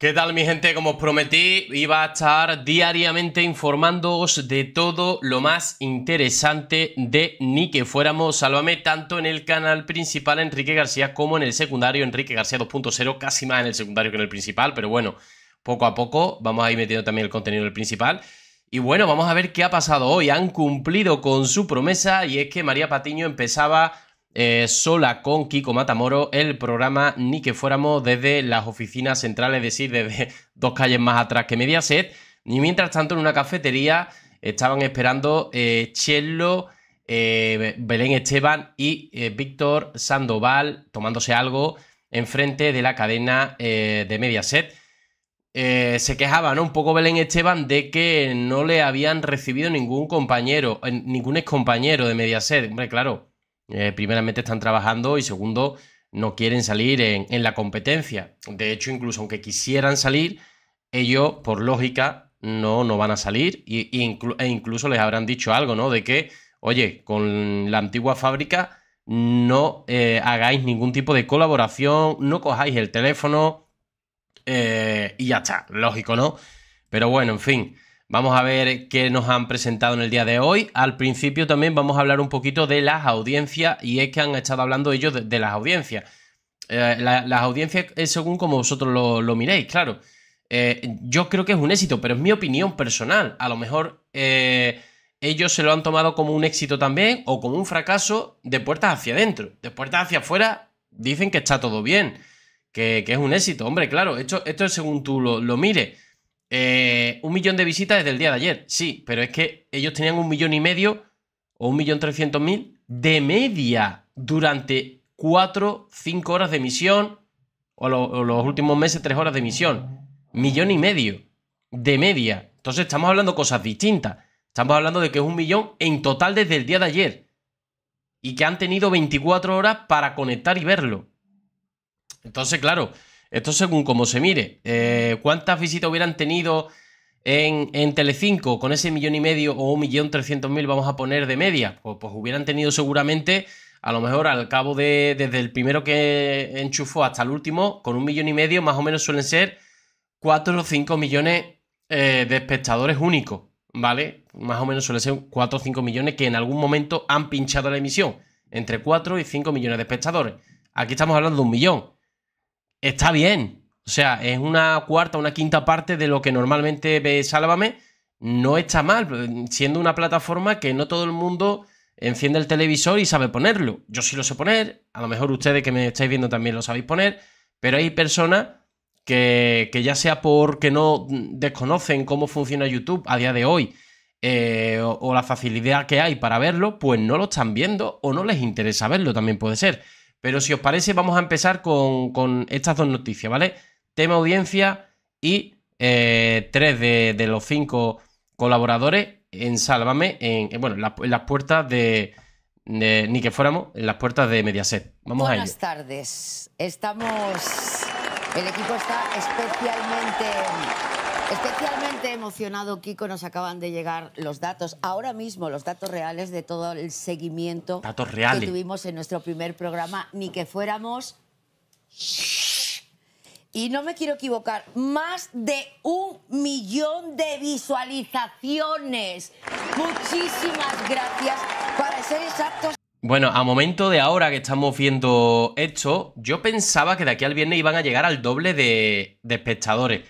¿Qué tal mi gente? Como os prometí, iba a estar diariamente informándoos de todo lo más interesante de Ni que fuéramos Sálvame, tanto en el canal principal Enrique García como en el secundario Enrique García 2.0, casi más en el secundario que en el principal, pero bueno, poco a poco vamos a ir metiendo también el contenido del principal. Y bueno, vamos a ver qué ha pasado hoy. Han cumplido con su promesa y es que María Patiño empezaba eh, sola con Kiko Matamoro el programa Ni que fuéramos desde las oficinas centrales, es decir, desde dos calles más atrás que Mediaset. Y mientras tanto, en una cafetería estaban esperando eh, Chelo, eh, Belén Esteban y Víctor Sandoval tomándose algo enfrente de la cadena de Mediaset. se quejaban Un poco Belén Esteban de que no le habían recibido ningún compañero, ningún excompañero de Mediaset. Hombre, claro, eh, primeramente están trabajando y segundo, no quieren salir en, la competencia. De hecho, incluso aunque quisieran salir, ellos, por lógica, no, no van a salir e incluso les habrán dicho algo, ¿no? De que, oye, con la antigua fábrica no eh, hagáis ningún tipo de colaboración, no cojáis el teléfono eh, y ya está, lógico, ¿no? Pero bueno, en fin. Vamos a ver qué nos han presentado en el día de hoy. Al principio también vamos a hablar un poquito de las audiencias y es que han estado hablando ellos de, las audiencias. Eh, las audiencias es eh, según como vosotros lo, miréis, claro. Eh, yo creo que es un éxito, pero es mi opinión personal. A lo mejor ellos se lo han tomado como un éxito también o como un fracaso de puertas hacia adentro. De puertas hacia afuera dicen que está todo bien, que, es un éxito. Hombre, claro, esto, es según tú lo mires. Eh, un millón de visitas desde el día de ayer, sí, pero es que ellos tenían un millón y medio o un millón trescientos mil de media durante cuatro, cinco horas de emisión o, los últimos meses tres horas de emisión. Millón y medio de media. Entonces estamos hablando cosas distintas. Estamos hablando de que es un millón en total desde el día de ayer y que han tenido 24 horas para conectar y verlo. Entonces, claro, esto según cómo se mire. Eh, ¿Cuántas visitas hubieran tenido en, en, Telecinco con ese millón y medio o un millón trescientos mil vamos a poner de media? Pues, pues, hubieran tenido seguramente, a lo mejor al cabo de, desde el primero que enchufó hasta el último, con un millón y medio más o menos suelen ser cuatro o 5 millones eh, de espectadores únicos, ¿vale? Más o menos suelen ser cuatro o 5 millones que en algún momento han pinchado la emisión. Entre 4 y 5 millones de espectadores. Aquí estamos hablando de un millón está bien. O sea, es una cuarta, o una quinta parte de lo que normalmente ve Sálvame. No está mal, siendo una plataforma que no todo el mundo enciende el televisor y sabe ponerlo. Yo sí lo sé poner, a lo mejor ustedes que me estáis viendo también lo sabéis poner, pero hay personas que, ya sea porque no desconocen cómo funciona YouTube a día de hoy eh, o la facilidad que hay para verlo, pues no lo están viendo o no les interesa verlo, también puede ser. Pero si os parece, vamos a empezar con, estas dos noticias, ¿vale? Tema audiencia y eh, tres de, los cinco colaboradores en Sálvame, en, bueno, las puertas de, ni que fuéramos, en las puertas de Mediaset. Vamos Buenas a tardes. Estamos. El equipo está especialmente Especialmente emocionado, Kiko, nos acaban de llegar los datos, ahora mismo los datos reales de todo el seguimiento que tuvimos en nuestro primer programa, ni que fuéramos... Y no me quiero equivocar, más de un millón de visualizaciones. Muchísimas gracias. Para ser exactos, bueno, a momento de ahora que estamos viendo esto, yo pensaba que de aquí al viernes iban a llegar al doble de, de espectadores.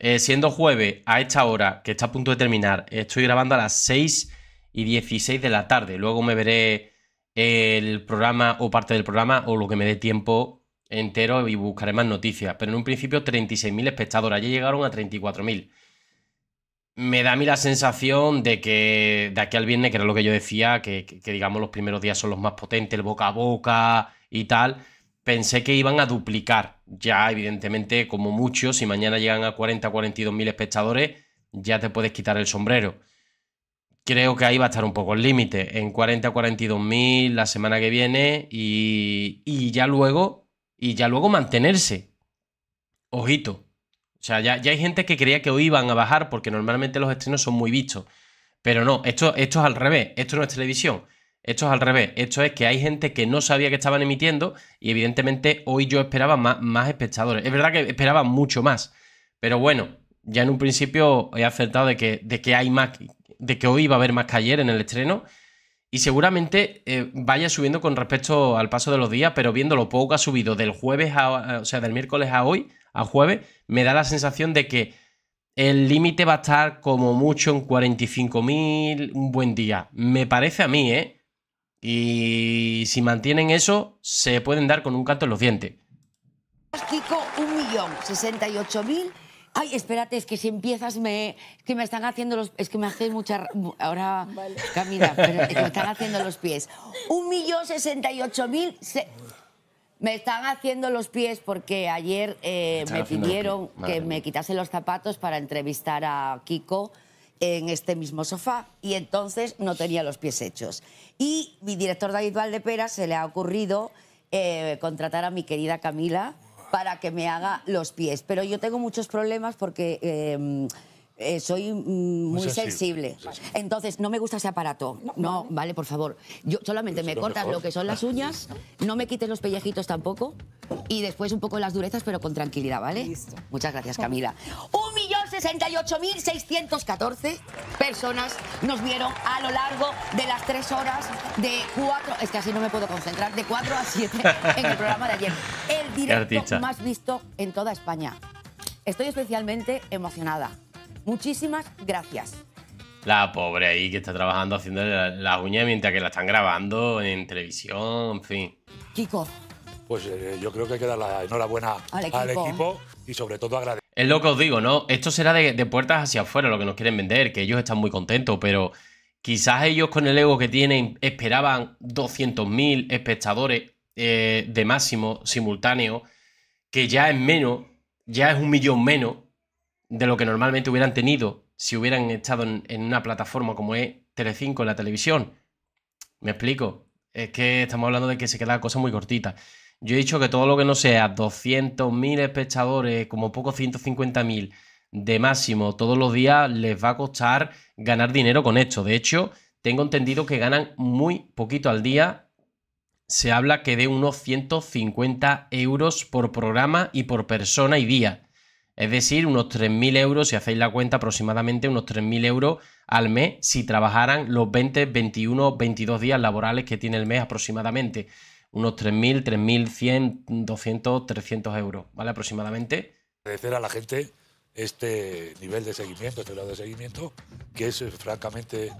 Eh, siendo jueves a esta hora que está a punto de terminar, estoy grabando a las 6 y 16 de la tarde. Luego me veré el programa o parte del programa o lo que me dé tiempo entero y buscaré más noticias. Pero en un principio 36.000 espectadores, ya llegaron a 34.000. Me da a mí la sensación de que de aquí al viernes, que era lo que yo decía, que, que digamos los primeros días son los más potentes, el boca a boca y tal pensé que iban a duplicar. Ya, evidentemente, como mucho, si mañana llegan a 40, 42 mil espectadores, ya te puedes quitar el sombrero. Creo que ahí va a estar un poco el límite, en 40, 42 mil la semana que viene y, ya luego, y ya luego mantenerse. Ojito. O sea, ya, ya hay gente que creía que hoy iban a bajar porque normalmente los estrenos son muy vistos. Pero no, esto, esto es al revés, esto no es televisión. Esto es al revés. Esto es que hay gente que no sabía que estaban emitiendo y evidentemente hoy yo esperaba más, más espectadores. Es verdad que esperaba mucho más. Pero bueno, ya en un principio he acertado de que, de que hay más, de que hoy va a haber más que ayer en el estreno. Y seguramente eh, vaya subiendo con respecto al paso de los días, pero viendo lo poco que ha subido del jueves o sea, del miércoles a hoy, a jueves, me da la sensación de que el límite va a estar como mucho en 45.000 un buen día. Me parece a mí, ¿eh? Y si mantienen eso, se pueden dar con un canto en los dientes. Kiko, un millón, ocho mil. Ay, espérate, es que si empiezas me... que me están haciendo los... Es que me hacéis mucha... Ahora camina, pero me están haciendo los pies. Un millón, ocho mil... Me están haciendo los pies porque ayer eh, me, pidieron que me quitase los zapatos para entrevistar a Kiko en este mismo sofá y entonces no tenía los pies hechos. Y mi director David Valdepera se le ha ocurrido eh, contratar a mi querida Camila para que me haga los pies. Pero yo tengo muchos problemas porque... Em, eh, soy mm, muy sensible. Entonces, no me gusta ese aparato. No, ¿eh? vale. por favor. Yo solamente me cortas lo que son las uñas, no me quites los pellejitos tampoco y después un poco las durezas, pero con tranquilidad, ¿vale? Muchas gracias, Camila. ¡Un millón! 68.614 personas nos vieron a lo largo de las tres horas de cuatro, es que así no me puedo concentrar, de cuatro a siete en el programa de ayer. El directo más visto en toda España. Estoy especialmente emocionada. Muchísimas gracias. La pobre ahí que está trabajando haciendo las la uñas mientras que la están grabando en televisión, en fin. Kiko. Pues eh, yo creo que hay que dar la enhorabuena al equipo y sobre todo agradecer. Es lo que os digo, ¿no? Esto será de, puertas hacia afuera lo que nos quieren vender, que ellos están muy contentos, pero quizás ellos con el ego que tienen esperaban 200.000 espectadores eh, de máximo simultáneo, que ya es menos, ya es un millón menos de lo que normalmente hubieran tenido si hubieran estado en, una plataforma como es Telecinco en la televisión. ¿Me explico? Es que estamos hablando de que se queda la cosa muy cortita. Yo he dicho que todo lo que no sea 200.000 espectadores, como poco 150.000 de máximo todos los días, les va a costar ganar dinero con esto. De hecho, tengo entendido que ganan muy poquito al día. Se habla que de unos 150 euros por programa y por persona y día. Es decir, unos 3.000 euros, si hacéis la cuenta aproximadamente, unos 3.000 euros al mes si trabajaran los 20, 21, 22 días laborales que tiene el mes aproximadamente unos 3.000, 3.100, 200, 300 euros, ¿vale? Aproximadamente. Agradecer a la gente este nivel de seguimiento, este grado de seguimiento, que es eh, francamente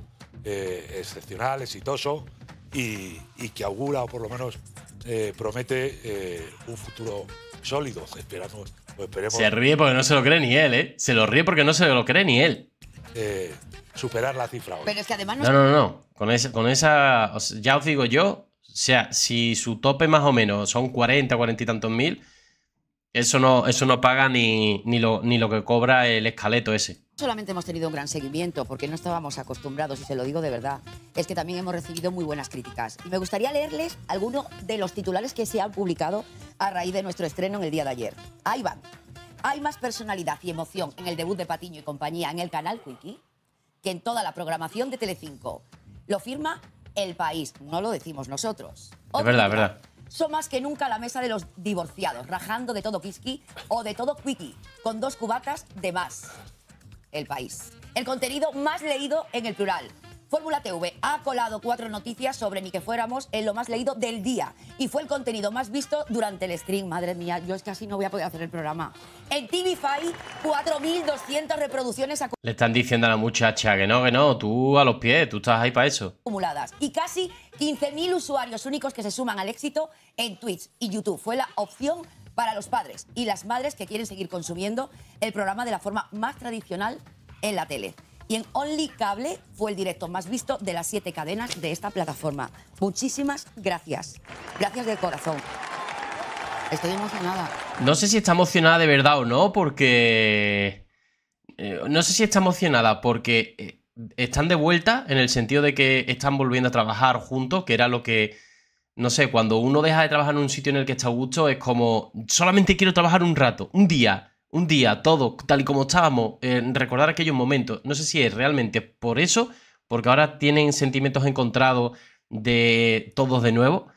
eh, excepcional, exitoso y, que augura, o por lo menos eh, promete, un futuro sólido. Esperamos, pues, esperemos. Se ríe porque no se lo cree ni él, ¿eh? Se lo ríe porque no se lo cree ni él. superar la cifra. Hoy. Pero es que además. No, no, no. Con, con esa. Ya os digo yo o sea, si su tope más o menos son 40, 40 y tantos mil, eso no, eso no paga ni, ni, lo, ni lo que cobra el escaleto ese. Solamente hemos tenido un gran seguimiento porque no estábamos acostumbrados, y se lo digo de verdad, es que también hemos recibido muy buenas críticas. Y me gustaría leerles algunos de los titulares que se han publicado a raíz de nuestro estreno en el día de ayer. Ahí van. Hay más personalidad y emoción en el debut de Patiño y compañía en el canal Quickie que en toda la programación de Telecinco. Lo firma el país. No lo decimos nosotros. Es verdad, es verdad. Son más que nunca la mesa de los divorciados, rajando de todo quisqui o de todo quickie, con dos cubatas de más. El país. El contenido más leído en el plural. Fórmula TV ha colado cuatro noticias sobre Ni que fuéramos en lo más leído del día y fue el contenido más visto durante el stream. Madre mía, yo es que así no voy a poder hacer el programa. En TV5, 4.200 reproducciones acumuladas. Le están diciendo a la muchacha que no, que no, tú a los pies, tú estás ahí para eso. Acumuladas. Y casi 15.000 usuarios únicos que se suman al éxito en Twitch y YouTube. Fue la opción para los padres y las madres que quieren seguir consumiendo el programa de la forma más tradicional en la tele. Y en Only Cable fue el directo más visto de las siete cadenas de esta plataforma. Muchísimas gracias. Gracias de corazón. Estoy emocionada. No sé si está emocionada de verdad o no, porque... Eh, no sé si está emocionada porque eh, están de vuelta en el sentido de que están volviendo a trabajar juntos, que era lo que... No sé, cuando uno deja de trabajar en un sitio en el que está a gusto, es como, solamente quiero trabajar un rato, un día, un día todo tal y como estábamos, en eh, recordar aquellos momentos. No sé si es realmente por eso, porque ahora tienen sentimientos encontrados de todos de nuevo,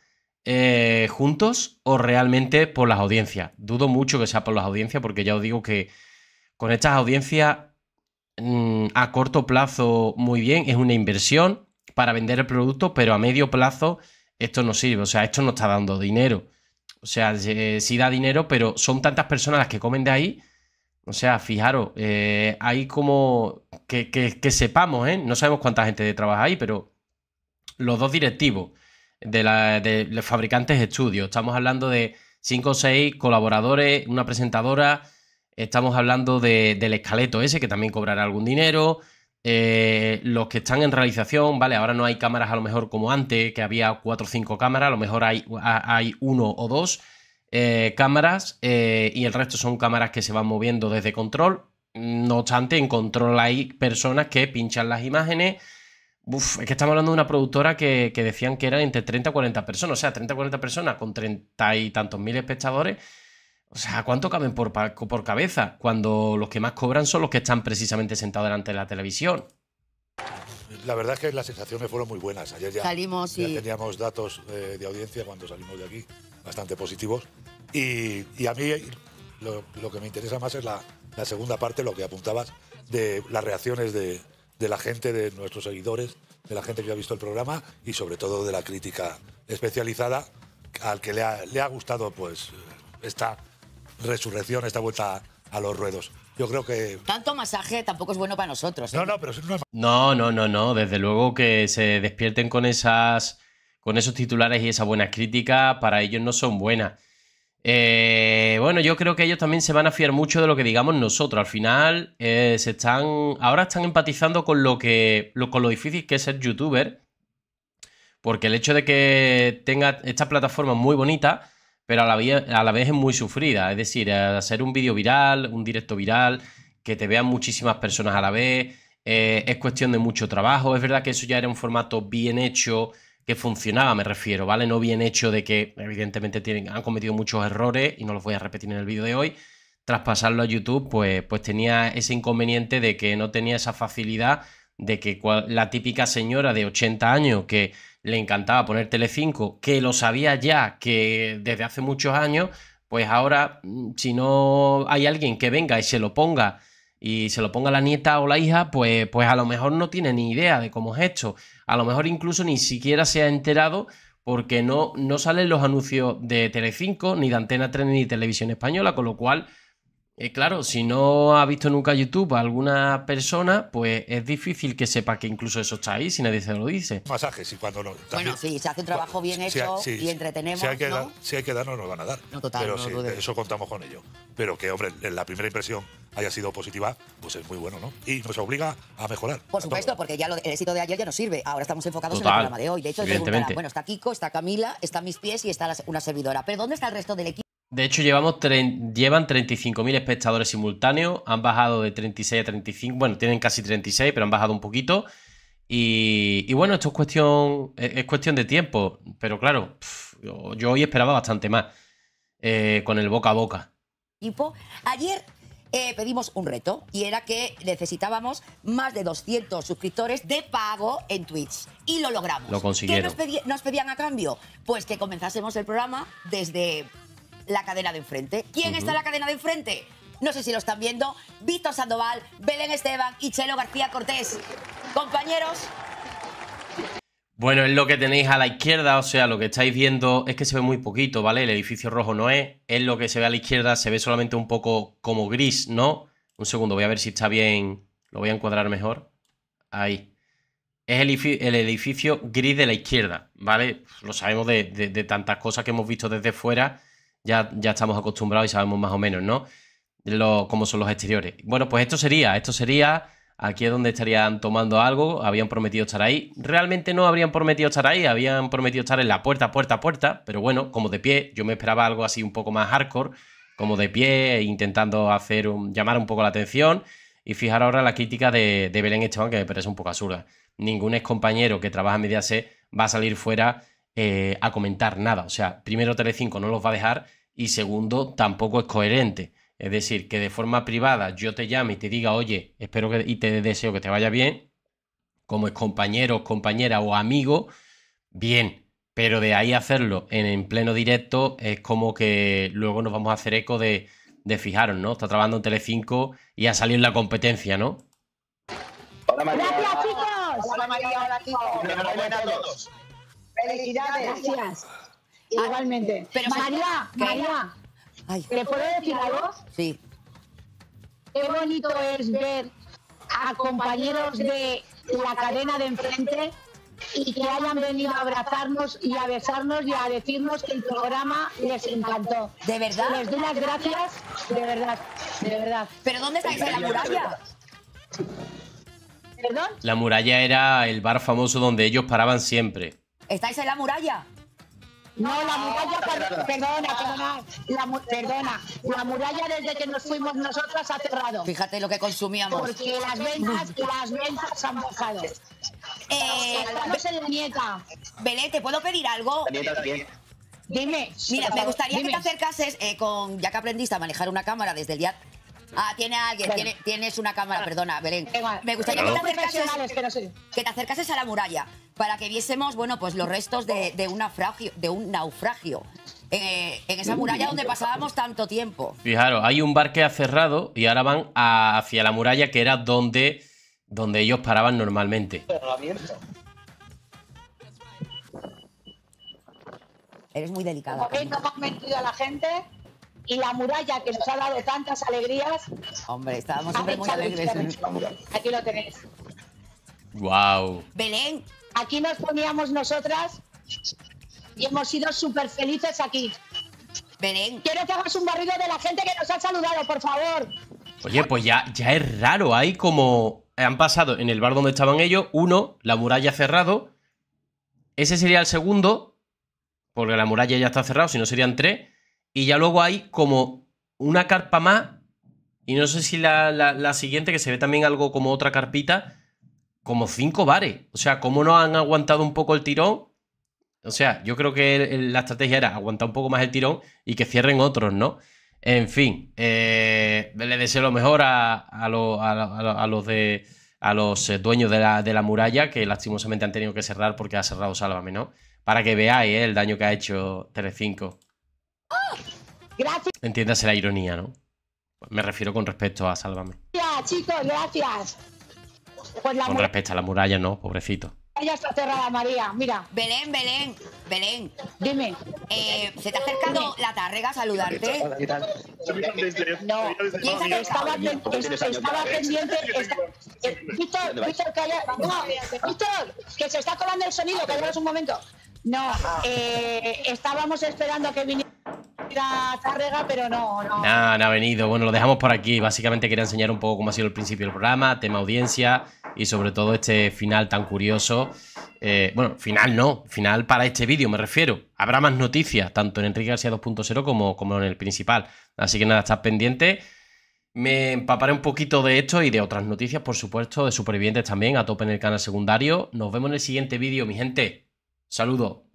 eh, juntos, o realmente por las audiencias. Dudo mucho que sea por las audiencias, porque ya os digo que con estas audiencias mm, a corto plazo muy bien, es una inversión para vender el producto, pero a medio plazo esto no sirve, o sea, esto no está dando dinero. O sea, eh, sí da dinero, pero son tantas personas las que comen de ahí. O sea, fijaros, eh, hay como que, sepamos, ¿eh? No sabemos cuánta gente trabaja ahí, pero los dos directivos de, los fabricantes de estudios, estamos hablando de cinco o seis colaboradores, una presentadora, estamos hablando del escaleto ese que también cobrará algún dinero. Eh, los que están en realización, ¿vale? Ahora no hay cámaras a lo mejor como antes, que había cuatro o cinco cámaras, a lo mejor hay, hay uno o dos eh, cámaras eh, y el resto son cámaras que se van moviendo desde control. No obstante, en control hay personas que pinchan las imágenes. es que estamos hablando de una productora que, decían que eran entre 30 y 40 personas, o sea, 30 o 40 personas con 30 y tantos mil espectadores o sea, ¿cuánto caben por, cabeza? Cuando los que más cobran son los que están precisamente sentados delante de la televisión la verdad es que las sensaciones fueron muy buenas. Ayer ya, Salimos y... teníamos datos eh, de audiencia cuando salimos de aquí, bastante positivos. Y, a mí lo, que me interesa más es la, segunda parte, lo que apuntabas, de las reacciones de, la gente, de nuestros seguidores, de la gente que ha visto el programa y sobre todo de la crítica especializada al que le ha, gustado pues eh, esta resurrección, esta vuelta a los ruedos. Yo creo que. Tanto masaje tampoco es bueno para nosotros. ¿eh? No, no, No, no, no, Desde luego que se despierten con esas. con esos titulares y esas buenas críticas, para ellos no son buenas. Eh, bueno, yo creo que ellos también se van a fiar mucho de lo que digamos nosotros. Al final, eh, se están. Ahora están empatizando con lo que. con lo difícil que es ser youtuber. Porque el hecho de que tenga esta plataforma muy bonita pero a la, vez, es muy sufrida. Es decir, eh, hacer un vídeo viral, un directo viral, que te vean muchísimas personas a la vez, eh, es cuestión de mucho trabajo. Es verdad que eso ya era un formato bien hecho que funcionaba, me refiero, ¿vale? No bien hecho de que evidentemente tienen, han cometido muchos errores y no los voy a repetir en el vídeo de hoy. Tras pasarlo a YouTube, pues, pues tenía ese inconveniente de que no tenía esa facilidad de que la típica señora de 80 años que le encantaba poner Telecinco, que lo sabía ya que desde hace muchos años, pues ahora mm, si no hay alguien que venga y se lo ponga y se lo ponga la nieta o la hija, pues, pues a lo mejor no tiene ni idea de cómo es esto. A lo mejor incluso ni siquiera se ha enterado porque no, no salen los anuncios de Telecinco, ni de Antena 3, ni de Televisión Española, con lo cual eh, claro, si no ha visto nunca YouTube a alguna persona, pues es difícil que sepa que incluso eso está ahí si nadie se lo dice. Masajes y cuando lo. bueno, sí, se hace un trabajo bien hecho y entretenemos. Si hay, que ¿no? dar, no nos van a dar. No, total, eso contamos con ello. Pero que, hombre, la primera impresión haya sido positiva, pues es muy bueno, ¿no? Y nos obliga a mejorar. Por supuesto, porque ya el éxito de ayer ya nos sirve. Ahora estamos enfocados en el programa de hoy. De hecho, bueno, está Kiko, está Camila, están mis pies y está una servidora. Pero ¿dónde está el resto del equipo? De hecho, llevamos llevan 35.000 espectadores simultáneos. Han bajado de 36 a 35. Bueno, tienen casi 36, pero han bajado un poquito. Y, bueno, esto es cuestión, e, es, cuestión de tiempo. Pero claro, yo, hoy esperaba bastante más eh, con el boca a boca. Ayer eh, pedimos un reto y era que necesitábamos más de 200 suscriptores de pago en Twitch. Y lo logramos. Lo consiguieron. ¿Qué nos pedían a cambio? Pues que comenzásemos el programa desde la cadena de enfrente. ¿Quién está en la cadena de enfrente? No sé si lo están viendo. Víctor Sandoval, Belén Esteban y Chelo García Cortés. Compañeros, bueno, es lo que tenéis a la izquierda, o sea, lo que estáis viendo es que se ve muy poquito, ¿vale? El edificio rojo no es, es lo que se ve a la izquierda, se ve solamente un poco como gris, ¿no? Un segundo, voy a ver si está bien, lo voy a encuadrar mejor. Ahí. Es el, edificio, gris de la izquierda, ¿vale? Lo sabemos de, de tantas cosas que hemos visto desde fuera ya, ya estamos acostumbrados y sabemos más o menos, ¿no? Lo, cómo son los exteriores. Bueno, pues esto sería, esto sería, aquí es donde estarían tomando algo, habían prometido estar ahí. Realmente no habrían prometido estar ahí, habían prometido estar en la puerta, puerta, puerta, pero bueno, como de pie, yo me esperaba algo así un poco más hardcore, como de pie, intentando hacer un, llamar un poco la atención. Y fijar ahora la crítica de, Belén Esteban, que me parece un poco absurda. Ningún ex compañero que trabaja en Mediaset va a salir fuera eh, a comentar nada. O sea, primero Telecinco no los va a dejar y segundo tampoco es coherente. Es decir, que de forma privada yo te llame y te diga, oye, espero que y te deseo que te vaya bien, como es compañero, compañera o amigo, bien. Pero de ahí hacerlo en, pleno directo es como que luego nos vamos a hacer eco de, fijaros, ¿no? Está trabajando en Telecinco y ha salido en la competencia, ¿no? Gracias chicos. Hola María, a todos. Gracias. Igualmente. Ah, María, María, ¿le puedo decir algo? Sí. Qué bonito es ver a compañeros de la cadena de enfrente y que hayan venido a abrazarnos y a besarnos y a decirnos que el programa les encantó. ¿De verdad? Les doy las gracias, de verdad, de verdad. ¿Pero dónde estáis en la muralla? ¿Perdón? La muralla era el bar famoso donde ellos paraban siempre. ¿Estáis en la muralla? No, la muralla, perdona, perdona, la, perdona, la muralla desde que nos fuimos nosotras ha cerrado. Fíjate lo que consumíamos. Porque las ventas, las ventas han bajado. Eh, en la nieta. Belén, ¿te puedo pedir algo? La nieta también. Dime. Mira, me gustaría que te acercases eh, con, ya que aprendiste a manejar una cámara desde el día Ah, tiene alguien, tienes una cámara, perdona, Belén. Me gustaría que te, que te acercases a la muralla para que viésemos, bueno, pues los restos de, de un naufragio. Eh, en esa muralla donde pasábamos tanto tiempo. Fijaros, hay un bar que ha cerrado y ahora van hacia la muralla que era donde, donde ellos paraban normalmente. Eres muy delicada. no hemos mentido a la gente? Y la muralla que nos ha dado tantas alegrías. Hombre, estábamos siempre muy alegres. Aquí lo tenéis. Wow. Belén, Aquí nos poníamos nosotras y hemos sido súper felices aquí. Quiero que hagas un barrido de la gente que nos ha saludado, por favor. Oye, pues ya, ya es raro. Hay como. Han pasado en el bar donde estaban ellos, uno, la muralla cerrado. Ese sería el segundo, porque la muralla ya está cerrada, si no serían tres. Y ya luego hay como una carpa más. Y no sé si la siguiente, que se ve también algo como otra carpita como cinco bares. O sea, como no han aguantado un poco el tirón? O sea, yo creo que la estrategia era aguantar un poco más el tirón y que cierren otros, ¿no? En fin, eh, le deseo lo mejor a, los a los eh, dueños de la, muralla, que lastimosamente han tenido que cerrar porque ha cerrado Sálvame, ¿no? Para que veáis eh, el daño que ha hecho Telecinco. cinco. Gracias. Entiéndase la ironía, ¿no? Me refiero con respecto a Sálvame. Gracias, chicos, gracias. Pues la Con respecto a la muralla, no, pobrecito. Ya está cerrada, María, mira. Belén, Belén, Belén. Dime. Eh, ¿Se te ha acercado la tarrega a saludarte? No, que estaba, estaba pendiente. Eh, Víctor, Víctor, calla. Ah. que se está colando el sonido, que un momento. No, eh, estábamos esperando que viniera la pero no, no. ha venido. Bueno, lo dejamos por aquí. Básicamente quería enseñar un poco cómo ha sido el principio del programa, tema audiencia y sobre todo este final tan curioso. Eh, bueno, final no, final para este vídeo me refiero. Habrá más noticias, tanto en Enrique García 2.0 como, como en el principal. Así que nada, estás pendiente. Me empaparé un poquito de esto y de otras noticias, por supuesto, de supervivientes también, a tope en el canal secundario. Nos vemos en el siguiente vídeo, mi gente. Saludos.